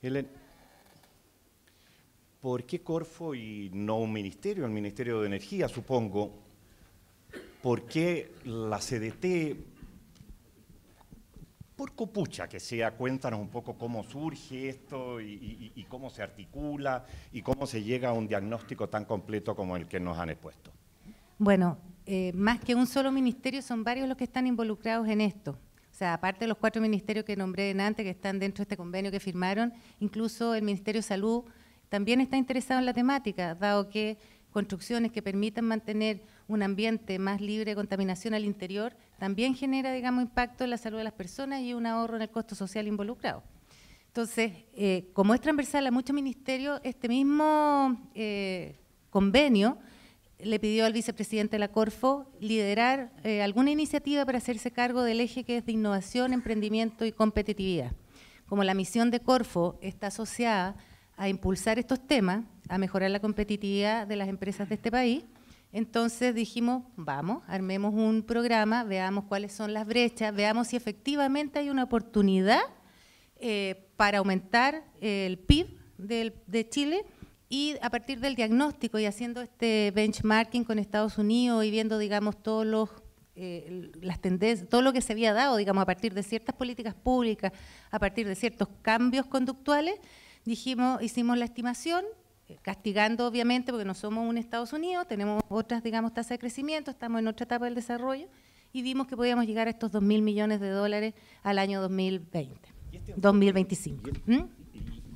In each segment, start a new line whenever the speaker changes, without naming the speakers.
Helen, ¿por qué Corfo y no un ministerio, el Ministerio de Energía, supongo? ¿Por qué la CDT? Por copucha que sea, cuéntanos un poco cómo surge esto y, cómo se articula y cómo se llega a un diagnóstico tan completo como el que nos han expuesto.
Bueno, eh, más que un solo ministerio, son varios los que están involucrados en esto sea, aparte de los cuatro ministerios que nombré en antes, que están dentro de este convenio que firmaron, incluso el Ministerio de Salud también está interesado en la temática, dado que construcciones que permitan mantener un ambiente más libre de contaminación al interior también genera, digamos, impacto en la salud de las personas y un ahorro en el costo social involucrado. Entonces, eh, como es transversal a muchos ministerios, este mismo eh, convenio le pidió al vicepresidente de la Corfo liderar eh, alguna iniciativa para hacerse cargo del eje que es de innovación, emprendimiento y competitividad. Como la misión de Corfo está asociada a impulsar estos temas, a mejorar la competitividad de las empresas de este país, entonces dijimos, vamos, armemos un programa, veamos cuáles son las brechas, veamos si efectivamente hay una oportunidad eh, para aumentar el PIB de Chile y a partir del diagnóstico y haciendo este benchmarking con Estados Unidos y viendo, digamos, todos los eh, las tendencias, todo lo que se había dado, digamos, a partir de ciertas políticas públicas, a partir de ciertos cambios conductuales, dijimos, hicimos la estimación, eh, castigando obviamente, porque no somos un Estados Unidos, tenemos otras, digamos, tasas de crecimiento, estamos en otra etapa del desarrollo, y vimos que podíamos llegar a estos 2.000 millones de dólares al año 2020, 2025.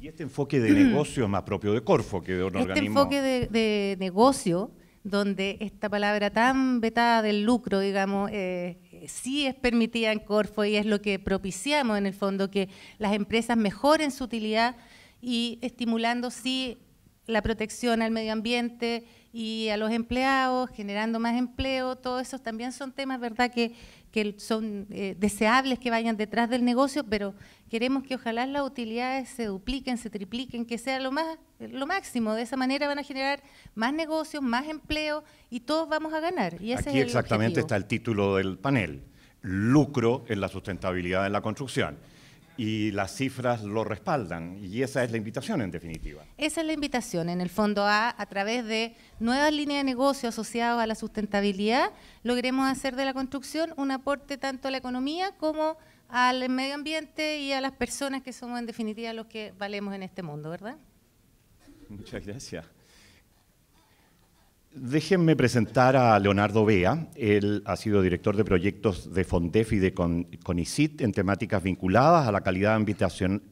Y este enfoque de negocio es más propio de Corfo que este de un organismo. Este enfoque
de, negocio, donde esta palabra tan vetada del lucro, digamos, eh, sí es permitida en Corfo y es lo que propiciamos en el fondo, que las empresas mejoren su utilidad y estimulando sí la protección al medio ambiente, y a los empleados, generando más empleo, todos eso también son temas, ¿verdad?, que, son eh, deseables que vayan detrás del negocio, pero queremos que ojalá las utilidades se dupliquen, se tripliquen, que sea lo, más, lo máximo. De esa manera van a generar más negocios, más empleo y todos vamos a ganar. Y Aquí exactamente está
el título del panel, lucro en la sustentabilidad de la construcción y las cifras lo respaldan. Y esa es la invitación en definitiva.
Esa es la invitación, en el fondo A, a través de nuevas líneas de negocio asociadas a la sustentabilidad, logremos hacer de la construcción un aporte tanto a la economía como al medio ambiente y a las personas que somos en definitiva los que valemos en este mundo, ¿verdad?
Muchas gracias. Déjenme presentar a Leonardo Bea. Él ha sido director de proyectos de FONDEF y de CONICIT en temáticas vinculadas a la calidad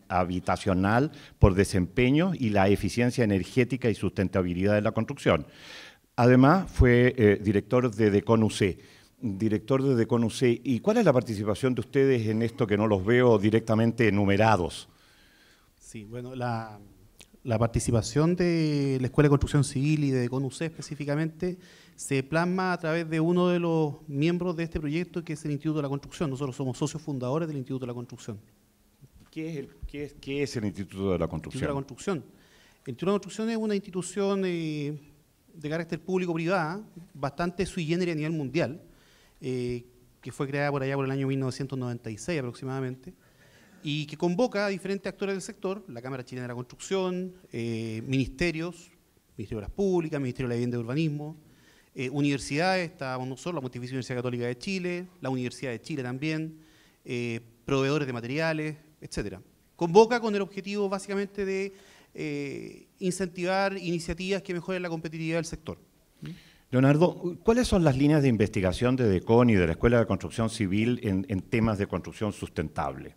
habitacional por desempeño y la eficiencia energética y sustentabilidad de la construcción. Además, fue eh, director de DECONUC. Director de DECONUC, ¿y cuál es la participación de ustedes en esto que no los veo directamente enumerados?
Sí, bueno, la,
la participación de la Escuela de Construcción Civil y de CONUCE,
específicamente se plasma a través de uno de los miembros de este proyecto, que es el Instituto de la Construcción. Nosotros somos socios fundadores del Instituto de la Construcción.
¿Qué es el, es, el Instituto de la Construcción? la
Construcción. El Instituto de la Construcción es una institución eh, de carácter público-privada, bastante sui generis a nivel mundial, eh, que fue creada por allá por el año 1996 aproximadamente y que convoca a diferentes actores del sector, la Cámara Chilena de la Construcción, eh, ministerios, Ministerio de Obras Públicas, Ministerio de la Vivienda y Urbanismo, eh, universidades, estábamos nosotros, la Pontificia Universidad Católica de Chile, la Universidad de Chile también, eh, proveedores de materiales, etcétera. Convoca con el objetivo básicamente de eh, incentivar iniciativas que mejoren la competitividad del sector.
Leonardo, ¿cuáles son las líneas de investigación de DECON y de la Escuela de Construcción Civil en temas de construcción sustentable?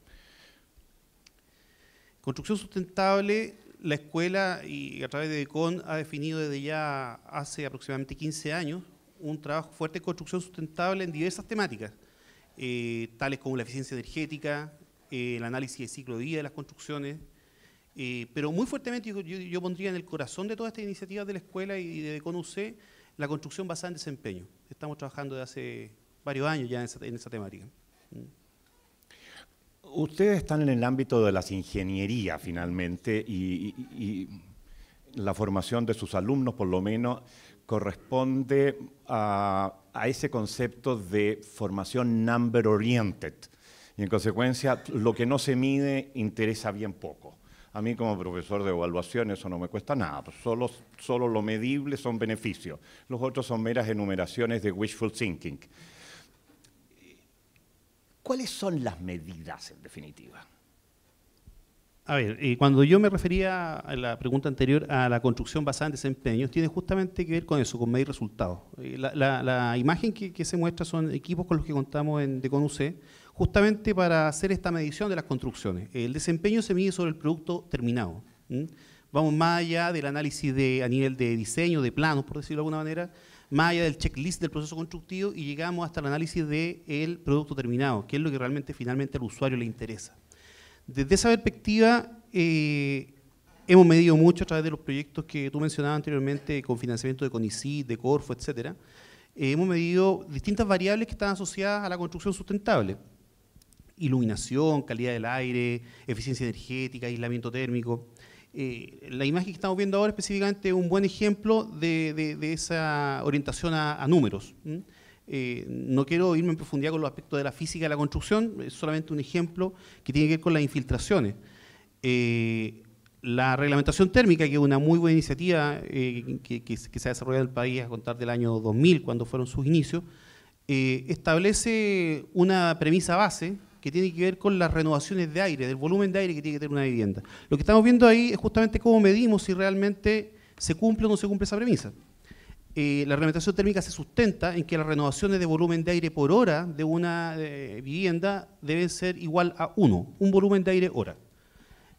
Construcción sustentable, la escuela y a través de ECON ha definido desde ya hace aproximadamente 15 años un trabajo fuerte de construcción sustentable en diversas temáticas, eh, tales como la eficiencia energética, eh, el análisis de ciclo de vida de las construcciones, eh, pero muy fuertemente yo, pondría en el corazón de todas estas iniciativas de la escuela y de DECON-UC la construcción basada en desempeño. Estamos trabajando desde hace varios años ya en esa, en esa temática. Mm.
Ustedes están en el ámbito de las ingenierías finalmente y, la formación de sus alumnos por lo menos corresponde a, ese concepto de formación number oriented y en consecuencia lo que no se mide interesa bien poco. A mí como profesor de evaluación eso no me cuesta nada, solo, solo lo medible son beneficios, los otros son meras enumeraciones de wishful thinking. ¿Cuáles son las medidas, en definitiva? A
ver, eh, cuando yo me refería a la pregunta anterior a la construcción basada en desempeños, tiene justamente que ver con eso, con medir resultados. Eh, la, imagen que, se muestra son equipos con los que contamos en Deconuc, justamente para hacer esta medición de las construcciones. El desempeño se mide sobre el producto terminado. Vamos más allá del análisis de, a nivel de diseño, de planos, por decirlo de alguna manera, más allá del checklist del proceso constructivo y llegamos hasta el análisis del producto terminado, que es lo que realmente finalmente al usuario le interesa. Desde esa perspectiva, eh, hemos medido mucho a través de los proyectos que tú mencionabas anteriormente, con financiamiento de CONICIT, de Corfo, etc. Eh, hemos medido distintas variables que están asociadas a la construcción sustentable. Iluminación, calidad del aire, eficiencia energética, aislamiento térmico. Eh, la imagen que estamos viendo ahora específicamente es un buen ejemplo de, esa orientación a, números. Eh, no quiero irme en profundidad con los aspectos de la física de la construcción, es solamente un ejemplo que tiene que ver con las infiltraciones. Eh, la reglamentación térmica, que es una muy buena iniciativa que, que, se ha desarrollado en el país a contar del año 2000, cuando fueron sus inicios, establece una premisa base que tiene que ver con las renovaciones de aire, del volumen de aire que tiene que tener una vivienda. Lo que estamos viendo ahí es justamente cómo medimos si realmente se cumple o no se cumple esa premisa. Eh, la reglamentación térmica se sustenta en que las renovaciones de volumen de aire por hora de una eh, vivienda deben ser igual a uno, un volumen de aire hora.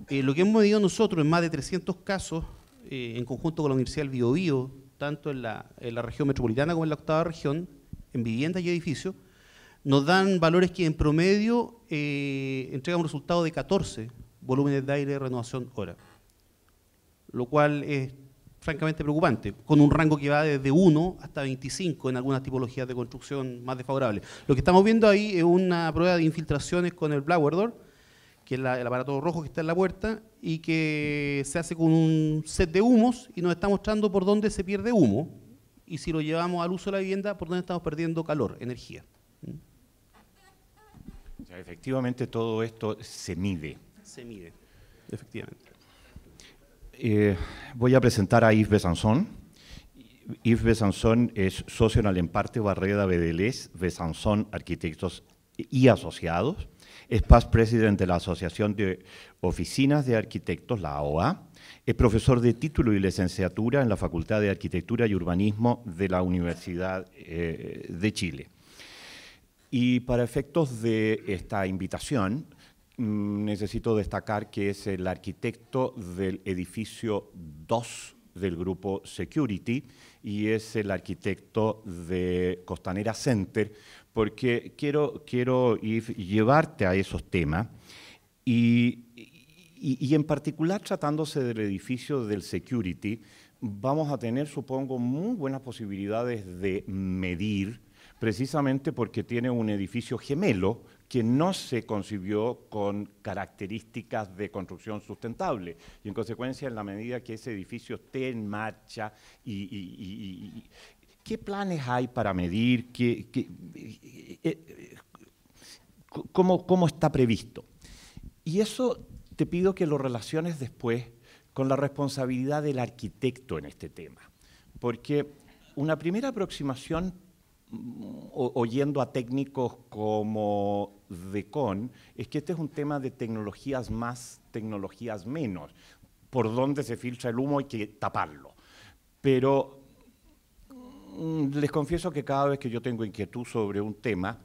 Eh, lo que hemos medido nosotros en más de 300 casos, en conjunto con la Universidad del Biobío, tanto en la, en la región metropolitana como en la octava región, en viviendas y edificios, nos dan valores que en promedio eh, entregan un resultado de 14 volúmenes de aire de renovación hora, lo cual es francamente preocupante, con un rango que va desde 1 hasta 25 en algunas tipologías de construcción más desfavorables. Lo que estamos viendo ahí es una prueba de infiltraciones con el blower door, que es el aparato rojo que está en la puerta, y que se hace con un set de humos y nos está mostrando por dónde se pierde humo, y si lo llevamos al uso de la vivienda, por dónde estamos perdiendo calor, energía
efectivamente todo esto se mide. Se mide, efectivamente. Eh, voy a presentar a Yves Besanzón. Yves Besanzón es socio en Alemparte Barreda Bedelés, Besanzón Arquitectos y Asociados. Es past president de la Asociación de Oficinas de Arquitectos, la AOA. Es profesor de título y licenciatura en la Facultad de Arquitectura y Urbanismo de la Universidad eh, de Chile. Y para efectos de esta invitación, mm, necesito destacar que es el arquitecto del edificio 2 del grupo Security y es el arquitecto de Costanera Center, porque quiero, quiero ir, llevarte a esos temas y, y, y en particular tratándose del edificio del Security, vamos a tener, supongo, muy buenas posibilidades de medir precisamente porque tiene un edificio gemelo que no se concibió con características de construcción sustentable. Y en consecuencia, en la medida que ese edificio esté en marcha y, ¿qué planes hay para medir? ¿Qué, eh, eh, ¿Cómo está previsto? Y eso te pido que lo relaciones después con la responsabilidad del arquitecto en este tema, porque una primera aproximación oyendo a técnicos como Decon, es que este es un tema de tecnologías más, tecnologías menos, por dónde se filtra el humo hay que taparlo. Pero mm, les confieso que cada vez que yo tengo inquietud sobre un tema,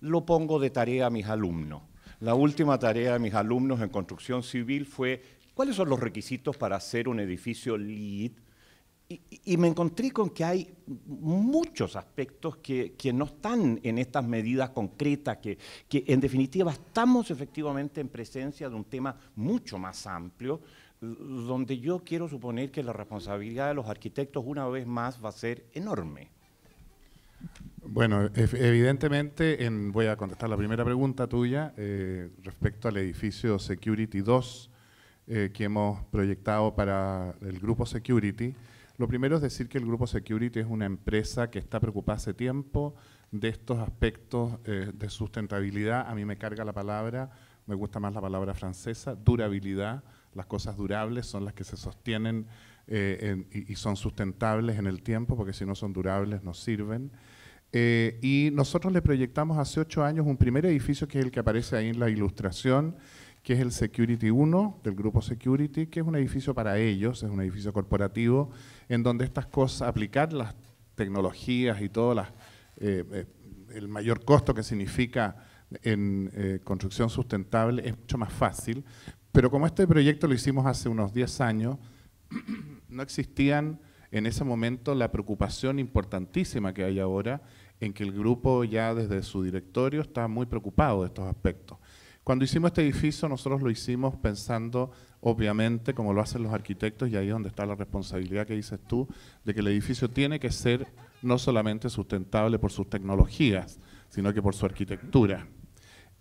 lo pongo de tarea a mis alumnos. La última tarea de mis alumnos en construcción civil fue cuáles son los requisitos para hacer un edificio LEED y, me encontré con que hay muchos aspectos que, no están en estas medidas concretas, que, en definitiva estamos efectivamente en presencia de un tema mucho más amplio, donde yo quiero suponer que la responsabilidad de los arquitectos una vez más va a ser enorme.
Bueno, evidentemente, voy a contestar la primera pregunta tuya eh, respecto al edificio Security 2 eh, que hemos proyectado para el grupo Security. Lo primero es decir que el Grupo Security es una empresa que está preocupada hace tiempo de estos aspectos eh, de sustentabilidad. A mí me carga la palabra, me gusta más la palabra francesa, durabilidad. Las cosas durables son las que se sostienen eh, y, son sustentables en el tiempo, porque si no son durables no sirven. Eh, y nosotros le proyectamos hace ocho años un primer edificio que es el que aparece ahí en la ilustración, que es el Security 1 del grupo Security, que es un edificio para ellos, es un edificio corporativo, en donde estas cosas, aplicar las tecnologías y todo eh, eh, el mayor costo que significa en eh, construcción sustentable es mucho más fácil. Pero como este proyecto lo hicimos hace unos 10 años, no existían en ese momento la preocupación importantísima que hay ahora en que el grupo ya desde su directorio está muy preocupado de estos aspectos. Cuando hicimos este edificio, nosotros lo hicimos pensando, obviamente, como lo hacen los arquitectos, y ahí es donde está la responsabilidad que dices tú, de que el edificio tiene que ser no solamente sustentable por sus tecnologías, sino que por su arquitectura.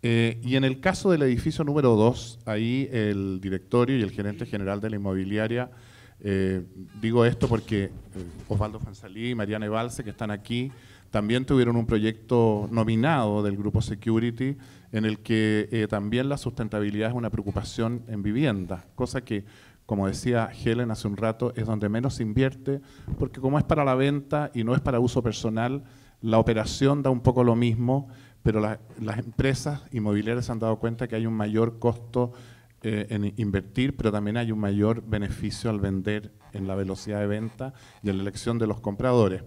Eh, y en el caso del edificio número 2, ahí el directorio y el gerente general de la inmobiliaria, eh, digo esto porque eh, Osvaldo Fansalí y Mariana Evalse, que están aquí, también tuvieron un proyecto nominado del grupo Security en el que eh, también la sustentabilidad es una preocupación en vivienda, cosa que, como decía Helen hace un rato, es donde menos se invierte, porque como es para la venta y no es para uso personal, la operación da un poco lo mismo, pero las empresas inmobiliarias se han dado cuenta que hay un mayor costo eh, en invertir, pero también hay un mayor beneficio al vender en la velocidad de venta y en la elección de los compradores.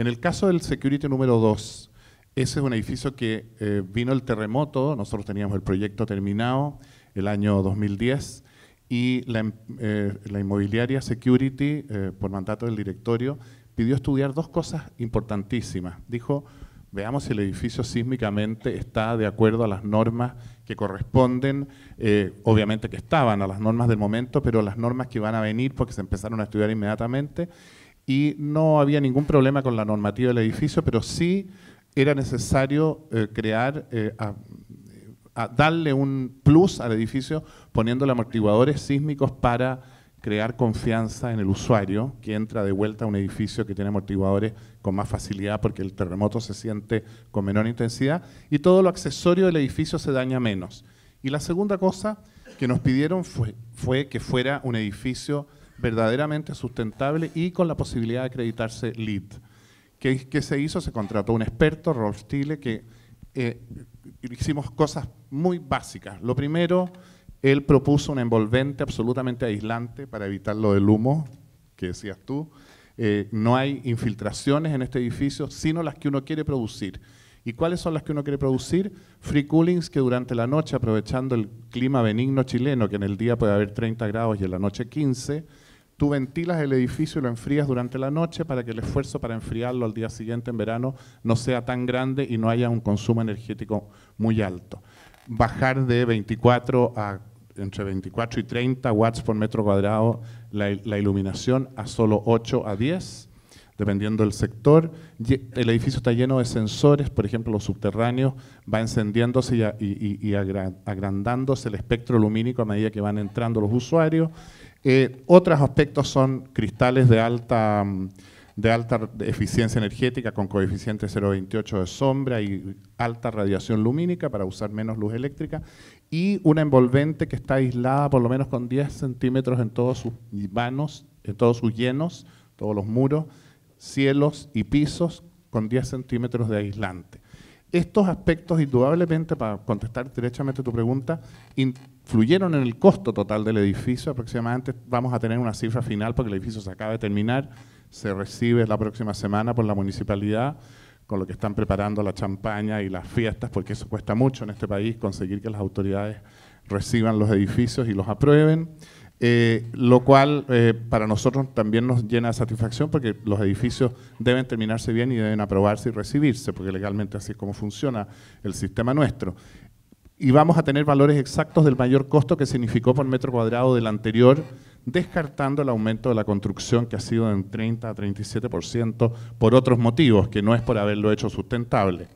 En el caso del security número 2, ese es un edificio que eh, vino el terremoto, nosotros teníamos el proyecto terminado el año 2010 y em, eh, la, inmobiliaria Security, eh, por mandato del directorio, pidió estudiar dos cosas importantísimas. Dijo, veamos si el edificio sísmicamente está de acuerdo a las normas que corresponden, obviamente que estaban a las normas del momento, pero las normas que van a venir porque se empezaron a estudiar inmediatamente, y no había ningún problema con la normativa del edificio, pero sí era necesario eh, crear, eh, darle un plus al edificio poniéndole amortiguadores sísmicos para crear confianza en el usuario que entra de vuelta a un edificio que tiene amortiguadores con más facilidad porque el terremoto se siente con menor intensidad y todo lo accesorio del edificio se daña menos. Y la segunda cosa que nos pidieron fue, fue que fuera un edificio verdaderamente sustentable y con la posibilidad de acreditarse LEED. ¿Qué, se hizo? Se contrató un experto, Rolf Thiele, que eh, hicimos cosas muy básicas. Lo primero, él propuso un envolvente absolutamente aislante para evitar lo del humo, que decías tú. Eh, no hay infiltraciones en este edificio, sino las que uno quiere producir. ¿Y cuáles son las que uno quiere producir? Free coolings que durante la noche, aprovechando el clima benigno chileno, que en el día puede haber 30 grados y en la noche 15, Tú ventilas el edificio y lo enfrías durante la noche para que el esfuerzo para enfriarlo al día siguiente en verano no sea tan grande y no haya un consumo energético muy alto. Bajar de 24 a entre 24 y 30 watts por metro cuadrado la, iluminación a solo 8 a 10 dependiendo del sector. El edificio está lleno de sensores, por ejemplo, los subterráneos, va encendiéndose y, y, agrandándose el espectro lumínico a medida que van entrando los usuarios. Eh, otros aspectos son cristales de alta, mm, de alta eficiencia energética con coeficiente 0,28 de sombra y alta radiación lumínica para usar menos luz eléctrica y una envolvente que está aislada por lo menos con 10 centímetros en todos sus vanos, en todos sus llenos, todos los muros, cielos y pisos con 10 centímetros de aislante. Estos aspectos, indudablemente, para contestar directamente tu pregunta, influyeron en el costo total del edificio. Aproximadamente vamos a tener una cifra final porque el edificio se acaba de terminar, se recibe la próxima semana por la municipalidad, con lo que están preparando la champaña y las fiestas, porque eso cuesta mucho en este país, conseguir que las autoridades reciban los edificios y los aprueben. Eh, lo cual eh, para nosotros también nos llena de satisfacción porque los edificios deben terminarse bien y deben aprobarse y recibirse, porque legalmente así es como funciona el sistema nuestro. Y vamos a tener valores exactos del mayor costo que significó por metro cuadrado del anterior, descartando el aumento de la construcción que ha sido de un 30 a 37% por otros motivos, que no es por haberlo hecho sustentable.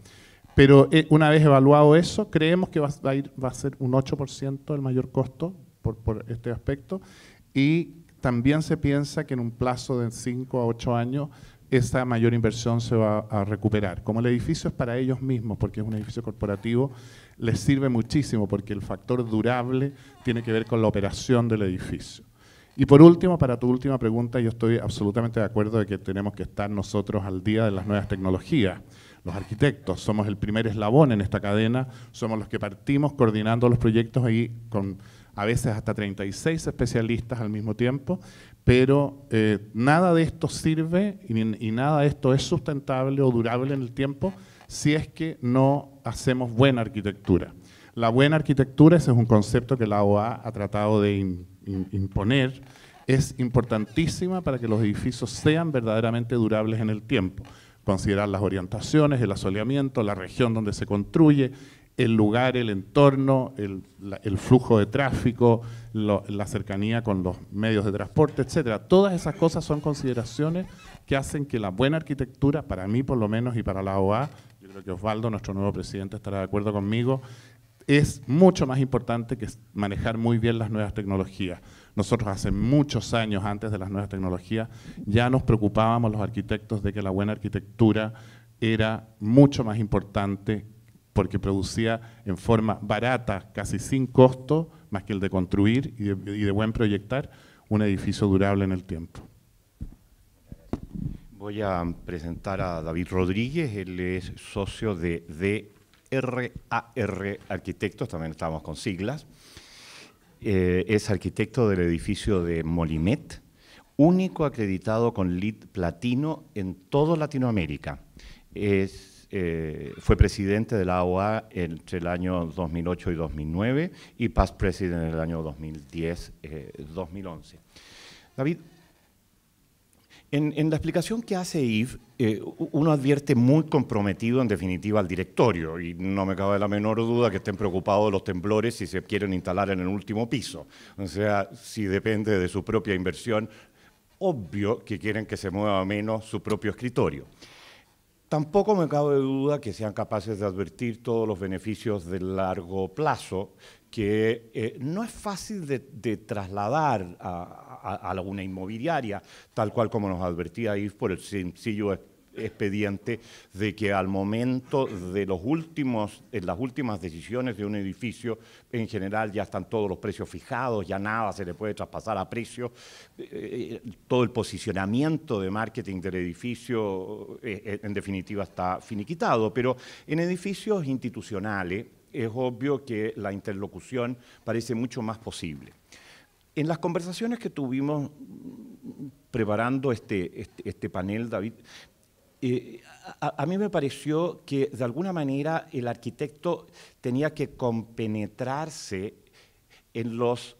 Pero eh, una vez evaluado eso, creemos que va a, ir, va a ser un 8% el mayor costo por, este aspecto. Y también se piensa que en un plazo de 5 a 8 años esa mayor inversión se va a recuperar. Como el edificio es para ellos mismos, porque es un edificio corporativo, les sirve muchísimo porque el factor durable tiene que ver con la operación del edificio. Y por último, para tu última pregunta, yo estoy absolutamente de acuerdo de que tenemos que estar nosotros al día de las nuevas tecnologías. Los arquitectos somos el primer eslabón en esta cadena, somos los que partimos coordinando los proyectos ahí con a veces hasta 36 especialistas al mismo tiempo, pero eh, nada de esto sirve y, nada de esto es sustentable o durable en el tiempo si es que no hacemos buena arquitectura. La buena arquitectura, ese es un concepto que la OA ha tratado de imponer, es importantísima para que los edificios sean verdaderamente durables en el tiempo. Considerar las orientaciones, el asoleamiento, la región donde se construye, el lugar, el entorno, el, flujo de tráfico, la cercanía con los medios de transporte, etcétera. Todas esas cosas son consideraciones que hacen que la buena arquitectura, para mí por lo menos y para la OA, yo creo que Osvaldo, nuestro nuevo presidente, estará de acuerdo conmigo, es mucho más importante que manejar muy bien las nuevas tecnologías. Nosotros hace muchos años antes de las nuevas tecnologías ya nos preocupábamos los arquitectos de que la buena arquitectura era mucho más importante porque producía en forma barata, casi sin costo, más que el de construir y de, buen proyectar, un edificio durable en el tiempo.
Voy a presentar a David Rodríguez, él es socio de DRAR Arquitectos, también estamos con siglas. Eh, es arquitecto del edificio de Molimet, único acreditado con LID platino en toda Latinoamérica. Es eh, fue presidente de la AOA entre el año 2008 y 2009 y past president en el año 2010-2011. Eh, David, en, la explicación que hace Yves, eh, uno advierte muy comprometido en definitiva al directorio y no me cabe la menor duda que estén preocupados los temblores si se quieren instalar en el último piso. O sea, si depende de su propia inversión, obvio que quieren que se mueva menos su propio escritorio. Tampoco me cabe duda que sean capaces de advertir todos los beneficios de largo plazo que eh, no es fácil de, trasladar a, alguna inmobiliaria, tal cual como nos advertía Yves por el sencillo expediente de que al momento de los últimos, en eh, las últimas decisiones de un edificio, en general ya están todos los precios fijados, ya nada se le puede traspasar a precio, eh, eh, todo el posicionamiento de marketing del edificio en definitiva está finiquitado, pero en edificios institucionales es obvio que la interlocución parece mucho más posible. En las conversaciones que tuvimos mm, preparando este, este, este, panel, David, a, mí me pareció que de alguna manera el arquitecto tenía que compenetrarse en los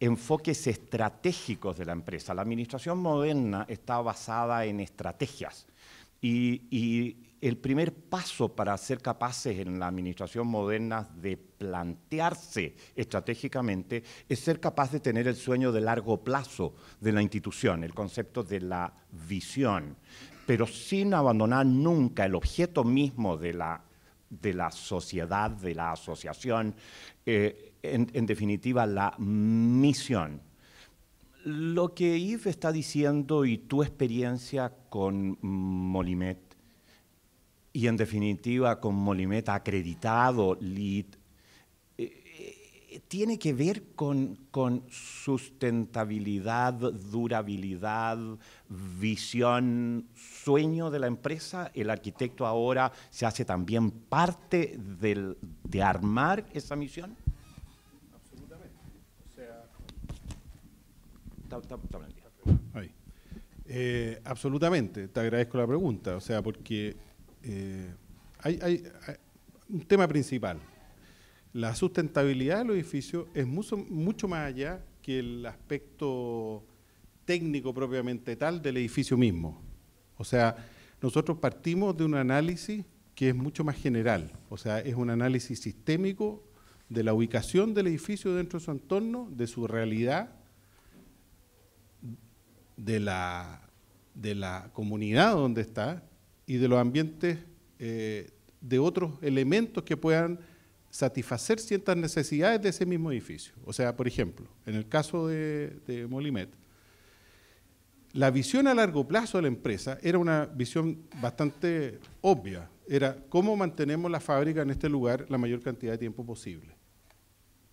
enfoques estratégicos de la empresa. La administración moderna está basada en estrategias y, y el primer paso para ser capaces en la administración moderna de plantearse estratégicamente es ser capaz de tener el sueño de largo plazo de la institución, el concepto de la visión pero sin abandonar nunca el objeto mismo de la, de la sociedad, de la asociación, eh, en, definitiva la misión. Lo que Yves está diciendo y tu experiencia con Molimet, y en definitiva con Molimet acreditado, lead, tiene que ver con, sustentabilidad, durabilidad, visión, sueño de la empresa. El arquitecto ahora se hace también parte de armar esa misión. Absolutamente. Eh,
o sea, absolutamente. Te agradezco la pregunta. O sea, porque eh, hay un tema principal la sustentabilidad del edificio es mucho, mucho más allá que el aspecto técnico propiamente tal del edificio mismo. O sea, nosotros partimos de un análisis que es mucho más general, o sea, es un análisis sistémico de la ubicación del edificio dentro de su entorno, de su realidad, de la, de la comunidad donde está y de los ambientes, eh, de otros elementos que puedan satisfacer ciertas necesidades de ese mismo edificio. O sea, por ejemplo, en el caso de, de Molimet, la visión a largo plazo de la empresa era una visión bastante obvia. Era cómo mantenemos la fábrica en este lugar la mayor cantidad de tiempo posible.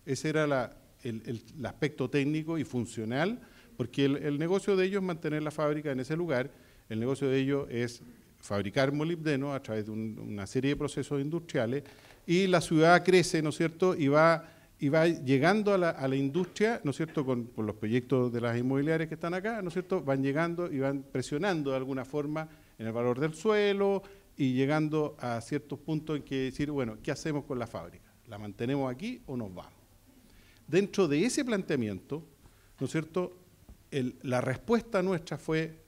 Ese era el, aspecto técnico y funcional, porque el, negocio de ellos es mantener la fábrica en ese lugar, el negocio de ellos es fabricar molibdeno a través de una serie de procesos industriales y la ciudad crece, ¿no es cierto?, y va, y va llegando a la, industria, ¿no es cierto?, con, los proyectos de las inmobiliarias que están acá, ¿no es cierto?, van llegando y van presionando de alguna forma en el valor del suelo y llegando a ciertos puntos en que decir, bueno, ¿qué hacemos con la fábrica? ¿La mantenemos aquí o nos vamos? Dentro de ese planteamiento, ¿no es cierto?, la respuesta nuestra fue,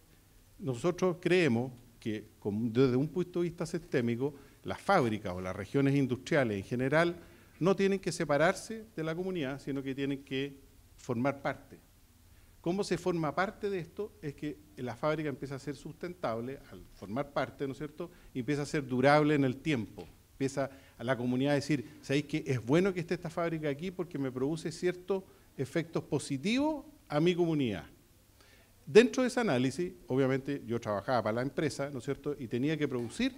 nosotros creemos que desde un punto de vista sistémico, las fábricas o las regiones industriales en general no tienen que separarse de la comunidad, sino que tienen que formar parte. ¿Cómo se forma parte de esto? Es que la fábrica empieza a ser sustentable al formar parte, ¿no es cierto? Y empieza a ser durable en el tiempo. Empieza a la comunidad a decir, ¿sabéis que es bueno que esté esta fábrica aquí porque me produce ciertos efectos positivos a mi comunidad? Dentro de ese análisis, obviamente yo trabajaba para la empresa, ¿no es cierto? Y tenía que producir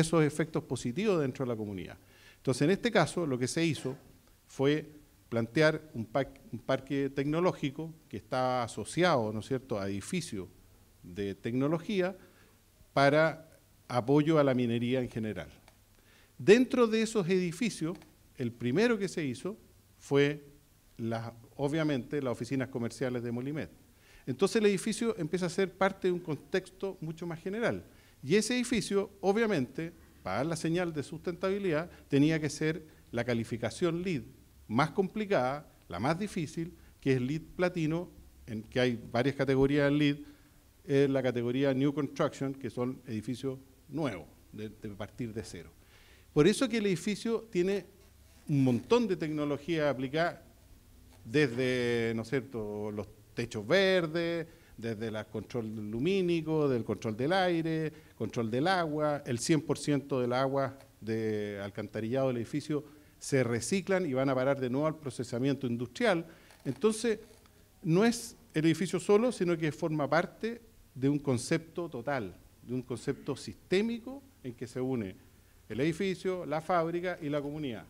esos efectos positivos dentro de la comunidad. Entonces, en este caso, lo que se hizo fue plantear un, parque tecnológico que está asociado, ¿no es cierto?, a edificios de tecnología para apoyo a la minería en general. Dentro de esos edificios, el primero que se hizo fue, obviamente, las oficinas comerciales de Molimet. Entonces el edificio empieza a ser parte de un contexto mucho más general. Y ese edificio, obviamente, para dar la señal de sustentabilidad, tenía que ser la calificación LEED más complicada, la más difícil, que es LEED platino, en que hay varias categorías de LEED, es la categoría New Construction, que son edificios nuevos, de, partir de cero. Por eso que el edificio tiene un montón de tecnología aplicada, desde, ¿no cierto?, los techos verdes, desde el control lumínico, del control del aire, control del agua, el 100% del agua de alcantarillado del edificio se reciclan y van a parar de nuevo al procesamiento industrial. Entonces, no es el edificio solo, sino que forma parte de un concepto total, de un concepto sistémico en que se une el edificio, la fábrica y la comunidad.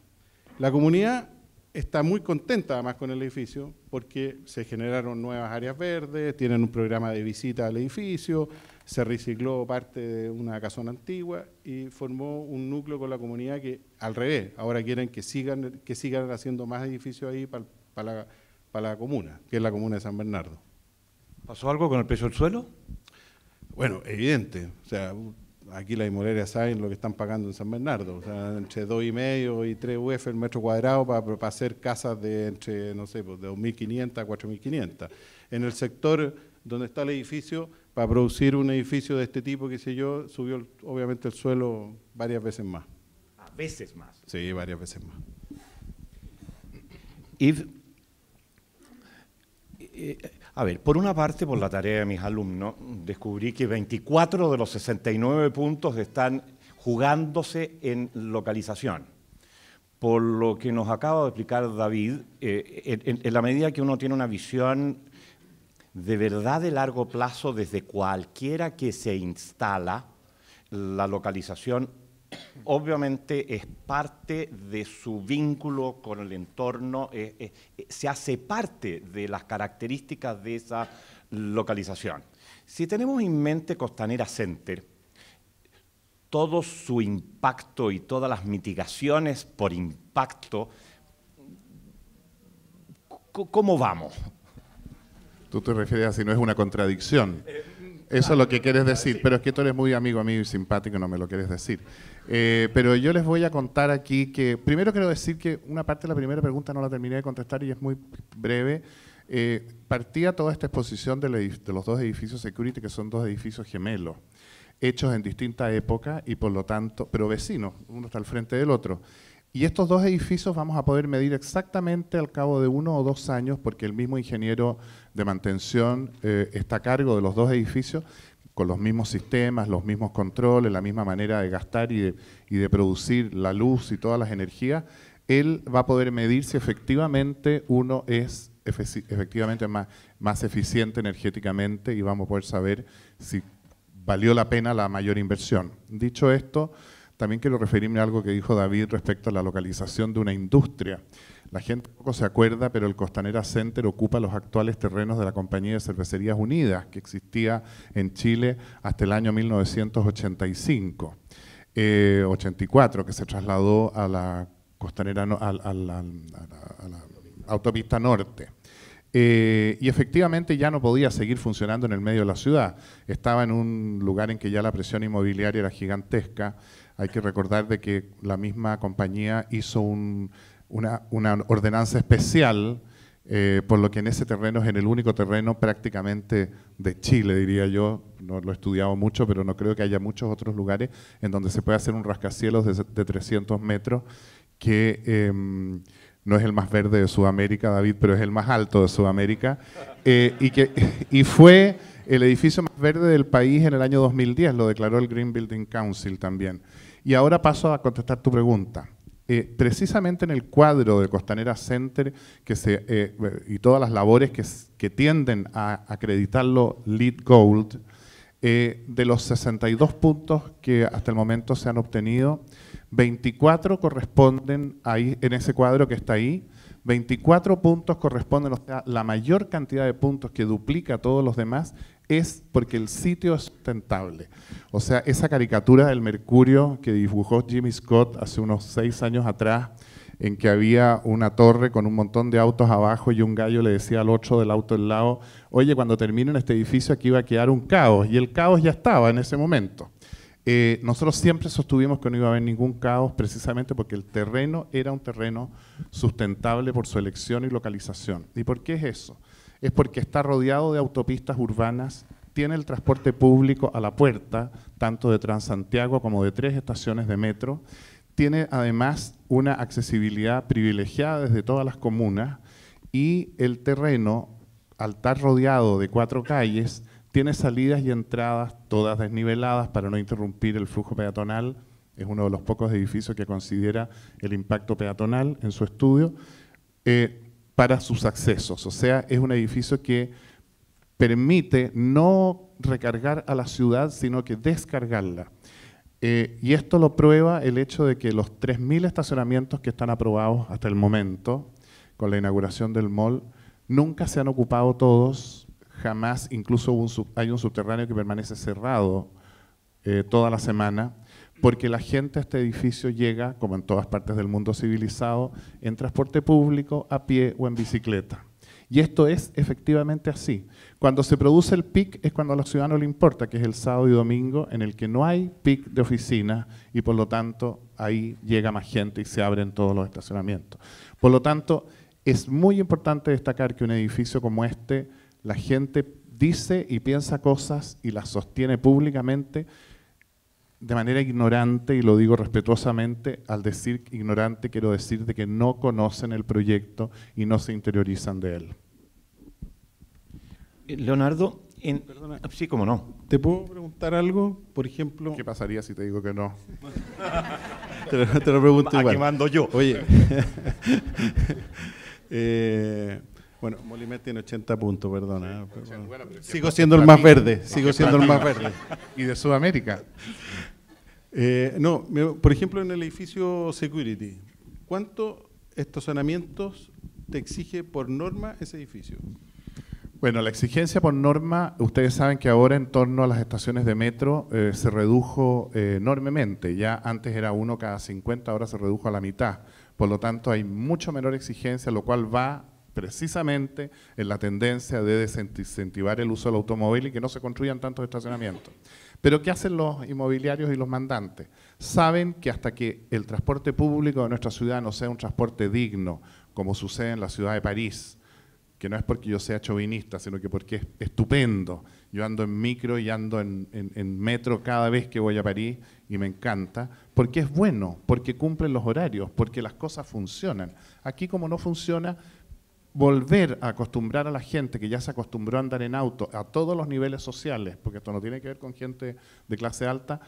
La comunidad está muy contenta además con el edificio porque se generaron nuevas áreas verdes, tienen un programa de visita al edificio, se recicló parte de una casona antigua y formó un núcleo con la comunidad que al revés, ahora quieren que sigan, que sigan haciendo más edificios ahí para la, comuna, que es la comuna de San Bernardo. ¿Pasó algo con el precio del suelo? Bueno, evidente. O sea, aquí las inmobiliaria saben lo que están pagando en San Bernardo, o sea, entre 2,5 y 3 UF el metro cuadrado para, hacer casas de entre, no sé, pues, de 2.500 a 4.500. En el sector donde está el edificio, para producir un edificio de este tipo, qué sé yo, subió obviamente el suelo varias veces más.
¿A veces más?
Sí, varias veces más.
Y... A ver, por una parte, por la tarea de mis alumnos, descubrí que 24 de los 69 puntos están jugándose en localización. Por lo que nos acaba de explicar David, eh, en la medida que uno tiene una visión de verdad de largo plazo desde cualquiera que se instala, la localización obviamente es parte de su vínculo con el entorno, eh, eh, eh, se hace parte de las características de esa localización. Si tenemos en mente Costanera Center, todo su impacto y todas las mitigaciones por impacto, ¿cómo vamos?
Tú te refieres a si no es una contradicción. Eso es lo que quieres decir, pero es que tú eres muy amigo mío y simpático, no me lo quieres decir. Eh, pero yo les voy a contar aquí que primero quiero decir que una parte de la primera pregunta no la terminé de contestar y es muy breve. Eh, partía toda esta exposición de, los dos edificios Security, que son dos edificios gemelos, hechos en distintas épocas y por lo tanto, pero vecinos, uno está al frente del otro. Y estos dos edificios vamos a poder medir exactamente al cabo de uno o dos años, porque el mismo ingeniero de mantención eh, está a cargo de los dos edificios, con los mismos sistemas, los mismos controles, la misma manera de gastar y de, producir la luz y todas las energías, él va a poder medir si efectivamente uno es efectivamente más, más eficiente energéticamente y vamos a poder saber si valió la pena la mayor inversión. Dicho esto, también quiero referirme a algo que dijo David respecto a la localización de una industria. La gente poco se acuerda, pero el Costanera Center ocupa los actuales terrenos de la Compañía de Cervecerías Unidas, que existía en Chile hasta el año 1985, 84, eh, que se trasladó a la Costanera, autopista norte. Eh, y efectivamente ya no podía seguir funcionando en el medio de la ciudad. Estaba en un lugar en que ya la presión inmobiliaria era gigantesca. Hay que recordar de que la misma compañía hizo un una, ordenanza especial, eh, por lo que en ese terreno es en el único terreno prácticamente de Chile, diría yo, no lo he estudiado mucho, pero no creo que haya muchos otros lugares en donde se pueda hacer un rascacielos de, 300 metros que... Em, no es el más verde de Sudamérica, David, pero es el más alto de Sudamérica, eh, y, que, y fue el edificio más verde del país en el año 2010, lo declaró el Green Building Council también. Y ahora paso a contestar tu pregunta. Eh, precisamente en el cuadro de Costanera Center eh, y todas las labores que, tienden a acreditarlo Lead Gold, eh, de los 62 puntos que hasta el momento se han obtenido, 24 corresponden ahí, en ese cuadro que está ahí, 24 puntos corresponden, a la mayor cantidad de puntos que duplica todos los demás es porque el sitio es sustentable, O sea, esa caricatura del mercurio que dibujó Jimmy Scott hace unos seis años atrás, en que había una torre con un montón de autos abajo y un gallo le decía al otro del auto al lado, oye, cuando terminen este edificio aquí va a quedar un caos, y el caos ya estaba en ese momento. Eh, nosotros siempre sostuvimos que no iba a haber ningún caos precisamente porque el terreno era un terreno sustentable por su elección y localización. ¿Y por qué es eso? es porque está rodeado de autopistas urbanas, tiene el transporte público a la puerta, tanto de Transantiago como de tres estaciones de metro, tiene además una accesibilidad privilegiada desde todas las comunas y el terreno, al estar rodeado de cuatro calles, tiene salidas y entradas todas desniveladas para no interrumpir el flujo peatonal. Es uno de los pocos edificios que considera el impacto peatonal en su estudio. Eh, para sus accesos. O sea, es un edificio que permite no recargar a la ciudad, sino que descargarla. Eh, y esto lo prueba el hecho de que los 3.000 estacionamientos que están aprobados hasta el momento, con la inauguración del mall, nunca se han ocupado todos, jamás, incluso hay un subterráneo que permanece cerrado eh, toda la semana porque la gente a este edificio llega, como en todas partes del mundo civilizado, en transporte público, a pie o en bicicleta. Y esto es efectivamente así. Cuando se produce el PIC es cuando a los ciudadanos le importa, que es el sábado y domingo, en el que no hay PIC de oficina y por lo tanto ahí llega más gente y se abren todos los estacionamientos. Por lo tanto, es muy importante destacar que un edificio como este, la gente dice y piensa cosas y las sostiene públicamente de manera ignorante, y lo digo respetuosamente, al decir ignorante quiero decir de que no conocen el proyecto y no se interiorizan de él.
Eh, Leonardo, Perdona, ah, sí, cómo
no. ¿Te puedo preguntar
algo? Por ejemplo... ¿Qué
pasaría si te digo que no? te, lo, pregunto igual. mando yo. Oye. Eh, bueno, Molimet tiene 80 puntos, perdona. Eh, sigo siendo el más verde, sigo siendo el más verde. Y de Sudamérica. Eh, no, por ejemplo, en el edificio Security, ¿cuántos estacionamientos te exige por norma ese edificio?
Bueno, la exigencia por norma, ustedes saben que ahora en torno a las estaciones de metro eh, se redujo eh, enormemente. Ya antes era uno cada 50, ahora se redujo a la mitad. Por lo tanto, hay mucho menor exigencia, lo cual va precisamente en la tendencia de desincentivar el uso del automóvil y que no se construyan tantos estacionamientos. Pero ¿qué hacen los inmobiliarios y los mandantes? Saben que hasta que el transporte público de nuestra ciudad no sea un transporte digno, como sucede en la ciudad de París, que no es porque yo sea chauvinista, sino que porque es estupendo. Yo ando en micro y ando en, en, metro cada vez que voy a París y me encanta, porque es bueno, porque cumplen los horarios, porque las cosas funcionan. Aquí como no funciona, volver a acostumbrar a la gente que ya se acostumbró a andar en auto a todos los niveles sociales, porque esto no tiene que ver con gente de clase alta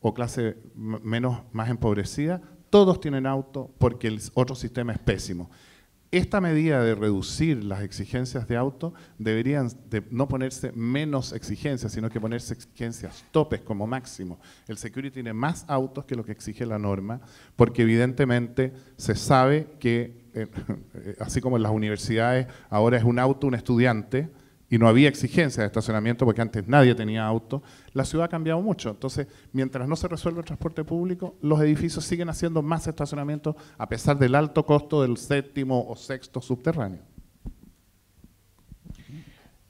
o clase menos, más empobrecida, todos tienen auto porque el otro sistema es pésimo. Esta medida de reducir las exigencias de auto deberían de no ponerse menos exigencias, sino que ponerse exigencias topes como máximo. El security tiene más autos que lo que exige la norma, porque evidentemente se sabe que eh, eh, así como en las universidades, ahora es un auto, un estudiante, y no había exigencia de estacionamiento porque antes nadie tenía auto, la ciudad ha cambiado mucho. Entonces, mientras no se resuelve el transporte público, los edificios siguen haciendo más estacionamiento a pesar del alto costo
del séptimo o sexto subterráneo.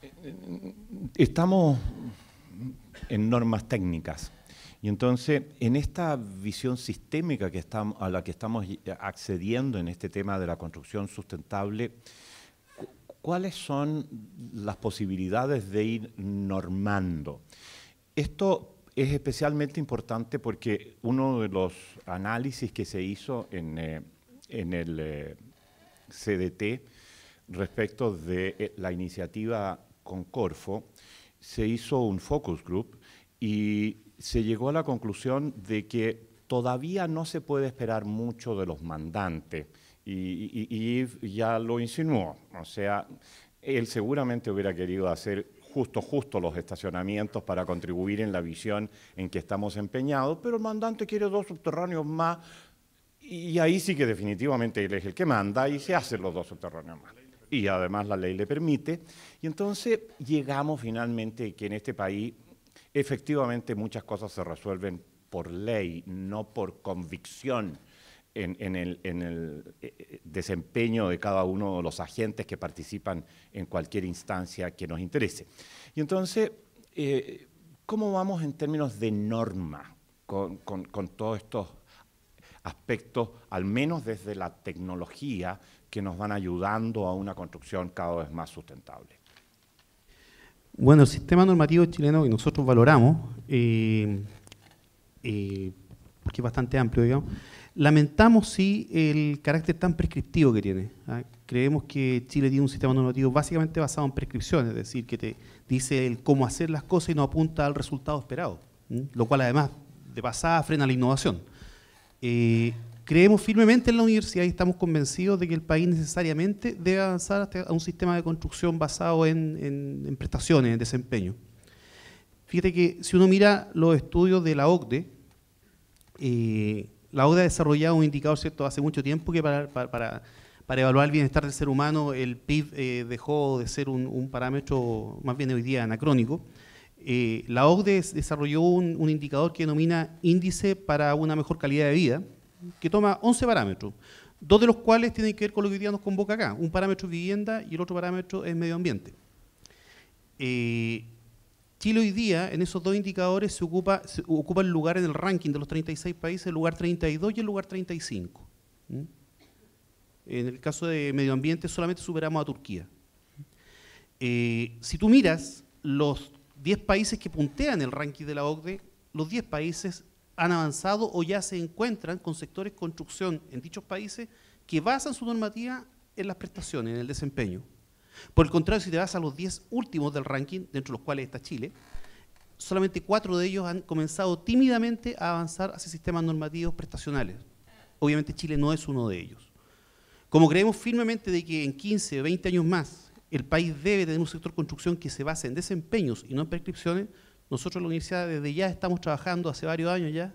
Eh, estamos en normas técnicas. Y entonces, en esta visión sistémica que estamos, a la que estamos eh, accediendo en este tema de la construcción sustentable, ¿cuáles son las posibilidades de ir normando? Esto es especialmente importante porque uno de los análisis que se hizo en, eh, el eh, CDT respecto de la iniciativa con Corfo, se hizo un focus group y se llegó a la conclusión de que todavía no se puede esperar mucho de los mandantes. Y, ya lo insinuó, o sea, él seguramente hubiera querido hacer justo, justo los estacionamientos para contribuir en la visión en que estamos empeñados, pero el mandante quiere dos subterráneos más y ahí sí que definitivamente él es el que manda y se hacen los dos subterráneos más y además la ley le permite. Y entonces llegamos finalmente que en este país efectivamente muchas cosas se resuelven por ley, no por convicción en, el, eh, eh, desempeño de cada uno de los agentes que participan en cualquier instancia que nos interese. Y entonces, eh, ¿cómo vamos en términos de norma con todos estos aspectos, al menos desde la tecnología, que nos van ayudando a una construcción cada vez más sustentable?
Bueno, el sistema normativo chileno que nosotros valoramos, porque eh, eh, es bastante amplio, digamos, lamentamos sí el carácter tan prescriptivo que tiene. ¿ah? Creemos que Chile tiene un sistema normativo básicamente basado en prescripciones, es decir, que te dice el cómo hacer las cosas y no apunta al resultado esperado, lo cual además de pasada frena la innovación. Eh, Creemos firmemente en la universidad y estamos convencidos de que el país necesariamente debe avanzar hasta a un sistema de construcción basado en, prestaciones, en desempeño. Fíjate que si uno mira los estudios de la OCDE, eh, la OCDE ha desarrollado un indicador cierto hace mucho tiempo que para, evaluar el bienestar del ser humano el PIB eh, dejó de ser un, parámetro más bien hoy día anacrónico. Eh, la OCDE desarrolló un indicador que denomina índice para una mejor calidad de vida, que toma 11 parámetros, dos de los cuales tienen que ver con lo que hoy día nos convoca acá. Un parámetro es vivienda y el otro parámetro es medio ambiente. Eh, Chile hoy día, en esos dos indicadores, se ocupa, se ocupa, el lugar en el ranking de los 36 países, el lugar 32 y el lugar 35. En el caso de medio ambiente, solamente superamos a Turquía. Eh, si tú miras los 10 países que puntean el ranking de la OCDE, los 10 países han avanzado o ya se encuentran con sectores construcción en dichos países que basan su normativa en las prestaciones, en el desempeño. Por el contrario, si te vas a los 10 últimos del ranking, dentro de los cuales está Chile, solamente cuatro de ellos han comenzado tímidamente a avanzar hacia sistemas normativos prestacionales. Obviamente Chile no es uno de ellos. Como creemos firmemente de que en 15 o 20 años más el país debe tener un sector construcción que se base en desempeños y no en prescripciones, nosotros en la universidad desde ya estamos trabajando hace varios años ya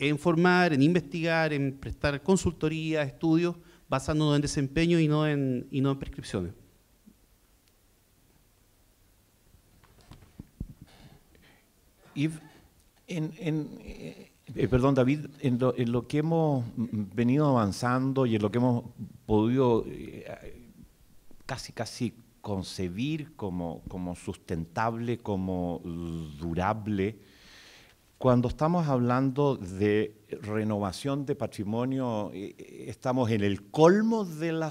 en formar, en investigar, en prestar consultoría, estudios, basándonos en desempeño y no en, no en prescripciones.
Y en, eh, perdón, David, en lo, que hemos venido avanzando y en lo que hemos podido eh, casi, casi concebir como, como sustentable, como durable, cuando estamos hablando de renovación de patrimonio, eh, estamos en el colmo de la,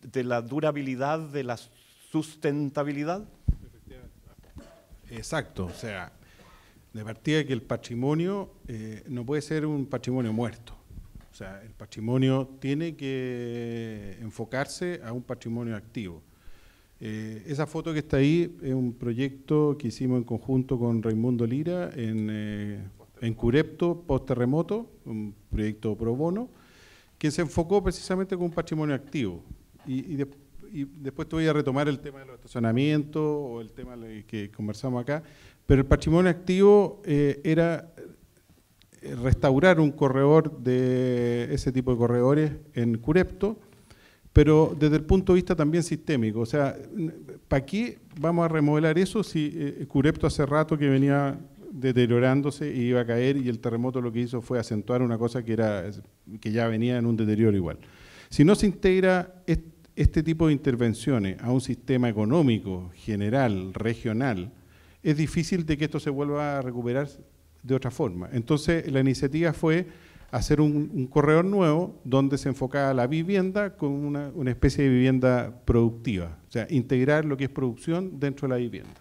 de la durabilidad, de la sustentabilidad.
Exacto, o sea,
de partida que el patrimonio
eh, no puede ser un patrimonio muerto. O sea, el patrimonio tiene que enfocarse a un patrimonio activo. Eh, esa foto que está ahí es un proyecto que hicimos en conjunto con Raimundo Lira en, eh, Curepto, post-terremoto, un proyecto pro bono, que se enfocó precisamente con un patrimonio activo. Y, después te voy a retomar el tema de los estacionamientos o el tema que conversamos acá, pero el patrimonio activo eh, era restaurar un corredor de ese tipo de corredores en Curepto, pero desde el punto de vista también sistémico. O sea, ¿para qué vamos a remodelar eso si eh, Curepto hace rato que venía deteriorándose y iba a caer y el terremoto lo que hizo fue acentuar una cosa que, era, que ya venía en un deterioro igual? Si no se integra este tipo de intervenciones a un sistema económico general, regional, es difícil de que esto se vuelva a recuperar de otra forma. Entonces, la iniciativa fue hacer un, corredor nuevo donde se enfoca la vivienda con una, especie de vivienda productiva, o sea, integrar lo que es producción dentro de la vivienda.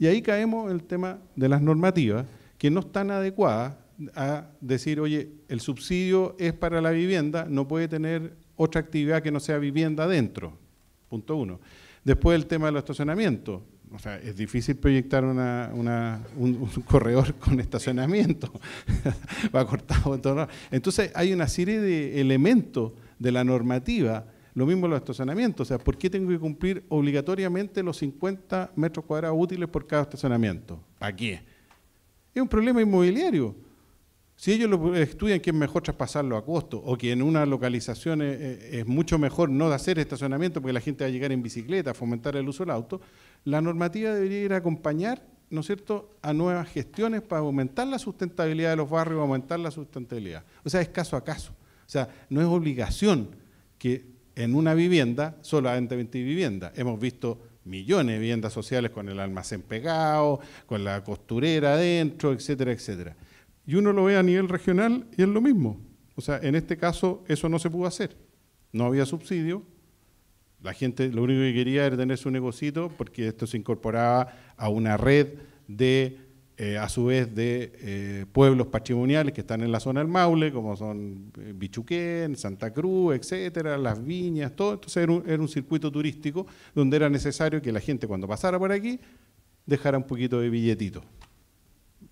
Y ahí caemos el tema de las normativas que no están adecuadas a decir, oye, el subsidio es para la vivienda, no puede tener otra actividad que no sea vivienda dentro, punto uno. Después el tema de los estacionamientos o sea, es difícil proyectar una, un, corredor con estacionamiento, va cortado Entonces hay una serie de elementos de la normativa, lo mismo los estacionamientos, o sea, ¿por qué tengo que cumplir obligatoriamente los 50 metros cuadrados útiles por cada estacionamiento? ¿Para qué? Es un problema inmobiliario. Si ellos lo estudian, que es mejor traspasarlo a costo, o que en una localización eh, eh, es, mucho mejor no hacer estacionamiento porque la gente va a llegar en bicicleta, fomentar el uso del auto, la normativa debería ir a acompañar, ¿no es cierto?, a nuevas gestiones para aumentar la sustentabilidad de los barrios, aumentar la sustentabilidad. O sea, es caso a caso. O sea, no es obligación que en una vivienda solamente 20 viviendas. Hemos visto millones de viviendas sociales con el almacén pegado, con la costurera adentro, etcétera, etcétera. Y uno lo ve a nivel regional y es lo mismo. O sea, en este caso eso no se pudo hacer. No había subsidio. La gente lo único que quería era tener su negocito porque esto se incorporaba a una red de, eh, a su vez, de eh, pueblos patrimoniales que están en la zona del Maule, como son eh, Bichuquén, Santa Cruz, etcétera, las viñas, todo. Entonces era un circuito turístico donde era necesario que la gente cuando pasara por aquí dejara un poquito de billetito.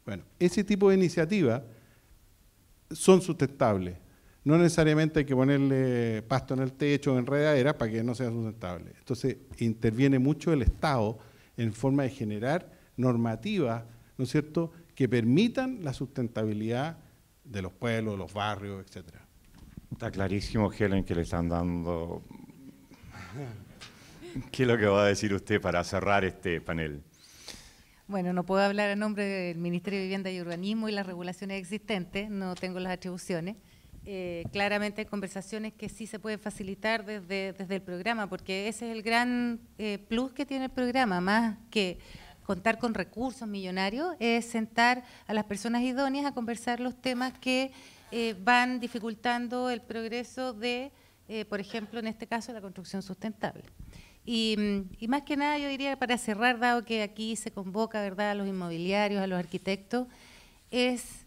Bueno, ese tipo de iniciativas son sustentables. No necesariamente hay que ponerle pasto en el techo o para que no sea sustentable. Entonces, interviene mucho el Estado en forma de generar normativas, ¿no es cierto?, que permitan la sustentabilidad de los pueblos, de los barrios, etcétera.
Está clarísimo, Helen, que le están dando... ¿Qué es lo que va a decir usted para cerrar este panel?
Bueno, no puedo hablar a nombre del Ministerio de Vivienda y Urbanismo y las regulaciones existentes, no tengo las atribuciones. Eh, claramente hay conversaciones que sí se pueden facilitar desde, el programa, porque ese es el gran eh, plus que tiene el programa, más que contar con recursos millonarios, es sentar a las personas idóneas a conversar los temas que eh, van dificultando el progreso de, por ejemplo, en este caso, la construcción sustentable. Y, más que nada, yo diría para cerrar, dado que aquí se convoca ¿verdad? a los inmobiliarios, a los arquitectos, es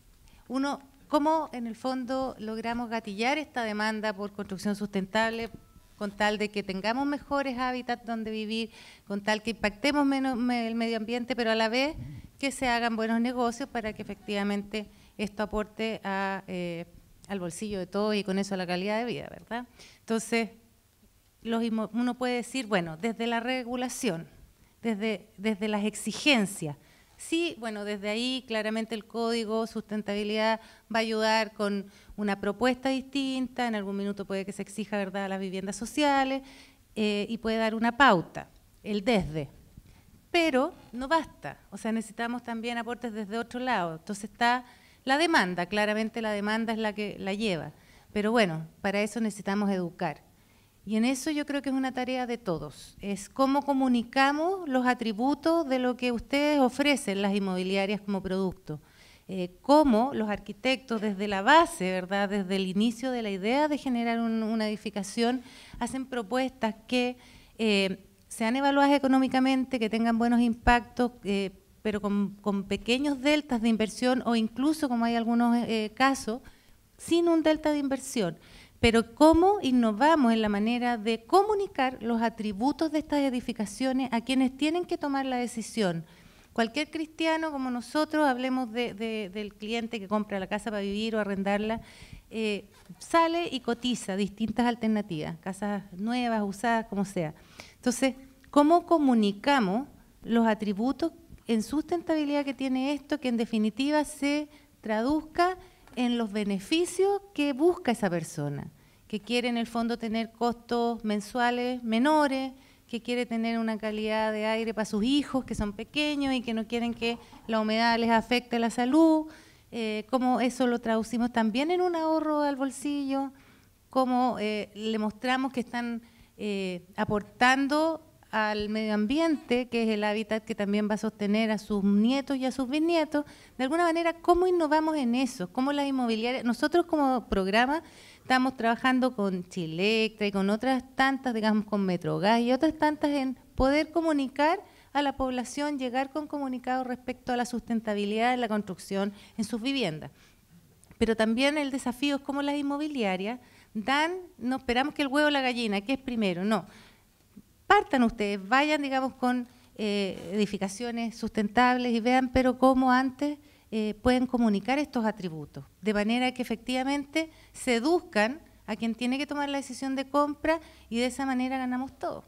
uno, cómo en el fondo logramos gatillar esta demanda por construcción sustentable con tal de que tengamos mejores hábitats donde vivir, con tal que impactemos menos el medio ambiente, pero a la vez que se hagan buenos negocios para que efectivamente esto aporte eh, al bolsillo de todos y con eso a la calidad de vida, ¿verdad? Entonces, uno puede decir, bueno, desde la regulación, desde, desde las exigencias, Sí, bueno, desde ahí claramente el código sustentabilidad va a ayudar con una propuesta distinta, en algún minuto puede que se exija verdad a las viviendas sociales eh, y puede dar una pauta, el desde. Pero no basta, o sea, necesitamos también aportes desde otro lado. Entonces está la demanda, claramente la demanda es la que la lleva. Pero bueno, para eso necesitamos educar. Y en eso yo creo que es una tarea de todos, es cómo comunicamos los atributos de lo que ustedes ofrecen las inmobiliarias como producto, eh, cómo los arquitectos desde la base, ¿verdad? desde el inicio de la idea de generar una edificación, hacen propuestas que eh, sean evaluadas económicamente, que tengan buenos impactos, eh, pero con, pequeños deltas de inversión o incluso, como hay algunos casos, sin un delta de inversión pero cómo innovamos en la manera de comunicar los atributos de estas edificaciones a quienes tienen que tomar la decisión. Cualquier cristiano como nosotros, hablemos del cliente que compra la casa para vivir o arrendarla, eh, sale y cotiza distintas alternativas, casas nuevas, usadas, como sea. Entonces, ¿cómo comunicamos los atributos en sustentabilidad que tiene esto, que en definitiva se traduzca en los beneficios que busca esa persona, que quiere en el fondo tener costos mensuales menores, que quiere tener una calidad de aire para sus hijos que son pequeños y que no quieren que la humedad les afecte la salud, eh, cómo eso lo traducimos también en un ahorro al bolsillo, cómo eh, le mostramos que están eh, aportando al medio ambiente, que es el hábitat que también va a sostener a sus nietos y a sus bisnietos. De alguna manera, ¿cómo innovamos en eso? ¿Cómo las inmobiliarias, nosotros como programa estamos trabajando con Chilectra y con otras tantas, digamos, con Metrogas y otras tantas en poder comunicar a la población, llegar con comunicados respecto a la sustentabilidad de la construcción en sus viviendas. Pero también el desafío es cómo las inmobiliarias dan, no esperamos que el huevo o la gallina, que es primero? No, partan ustedes, vayan, digamos, con eh, edificaciones sustentables y vean, pero cómo antes eh, pueden comunicar estos atributos, de manera que efectivamente seduzcan a quien tiene que tomar la decisión de compra y de esa manera ganamos todo.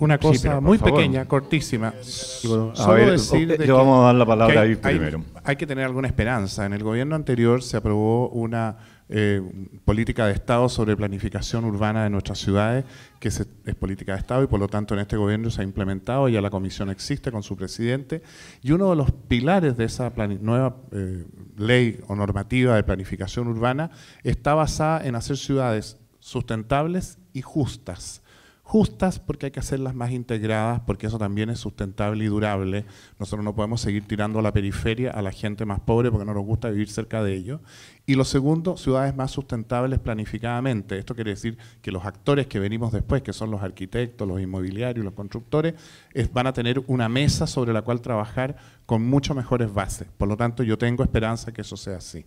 Una cosa muy pequeña, cortísima. Solo a ver, decir eh, que le vamos a dar la palabra primero. hay que tener alguna esperanza. En el gobierno anterior se aprobó una eh, política de Estado sobre planificación urbana de nuestras ciudades, que es, política de Estado y por lo tanto en este gobierno se ha implementado, ya la comisión existe con su presidente, y uno de los pilares de esa nueva eh, ley o normativa de planificación urbana está basada en hacer ciudades sustentables y justas justas porque hay que hacerlas más integradas, porque eso también es sustentable y durable. Nosotros no podemos seguir tirando a la periferia a la gente más pobre porque no nos gusta vivir cerca de ellos. Y lo segundo, ciudades más sustentables planificadamente. Esto quiere decir que los actores que venimos después, que son los arquitectos, los inmobiliarios, los constructores, van a tener una mesa sobre la cual trabajar con mucho mejores bases. Por lo tanto, yo tengo esperanza que eso sea así.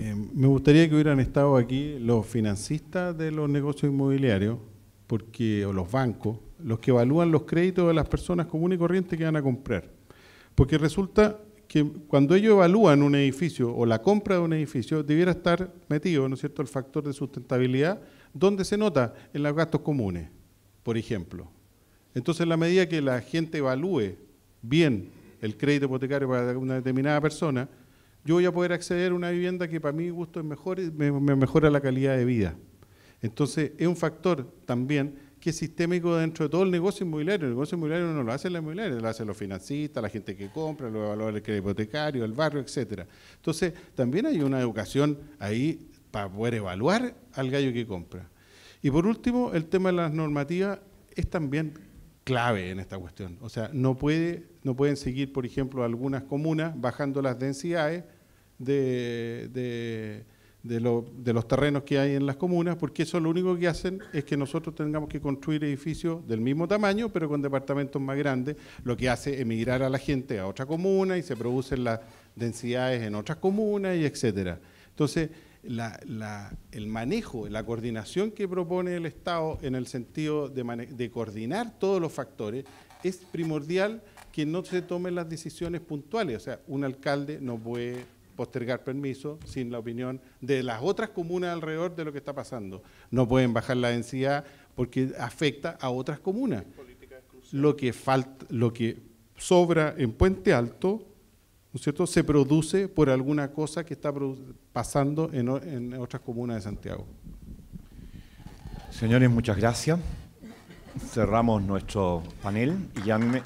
Eh, me gustaría que hubieran estado aquí los financistas de los negocios inmobiliarios, porque, o los bancos, los que evalúan los créditos de las personas comunes y corrientes que van a comprar. Porque resulta que cuando ellos evalúan un edificio o la compra de un edificio, debiera estar metido, ¿no es cierto?, el factor de sustentabilidad, donde se nota en los gastos comunes, por ejemplo. Entonces, en la medida que la gente evalúe bien el crédito hipotecario para una determinada persona, yo voy a poder acceder a una vivienda que para mi gusto es mejor me, mejora la calidad de vida. Entonces, es un factor también que es sistémico dentro de todo el negocio inmobiliario. El negocio inmobiliario no lo hace la inmobiliaria, lo hacen los financistas, la gente que compra, los evaluadores el hipotecario, el barrio, etcétera. Entonces, también hay una educación ahí para poder evaluar al gallo que compra. Y por último, el tema de las normativas es también clave en esta cuestión. O sea, no, puede, no pueden seguir, por ejemplo, algunas comunas bajando las densidades de, los terrenos que hay en las comunas, porque eso lo único que hacen es que nosotros tengamos que construir edificios del mismo tamaño, pero con departamentos más grandes, lo que hace emigrar a la gente a otra comuna y se producen las densidades en otras comunas y etcétera. Entonces, el manejo, la coordinación que propone el Estado en el sentido de, de coordinar todos los factores es primordial que no se tomen las decisiones puntuales. O sea, un alcalde no puede postergar permiso sin la opinión de las otras comunas alrededor de lo que está pasando. No pueden bajar la densidad porque afecta a otras comunas. Lo que, falta, lo que sobra en Puente Alto ¿no cierto? se produce por alguna cosa que está pasando en, en otras comunas
de Santiago. Señores, muchas gracias. Cerramos nuestro panel y ya me...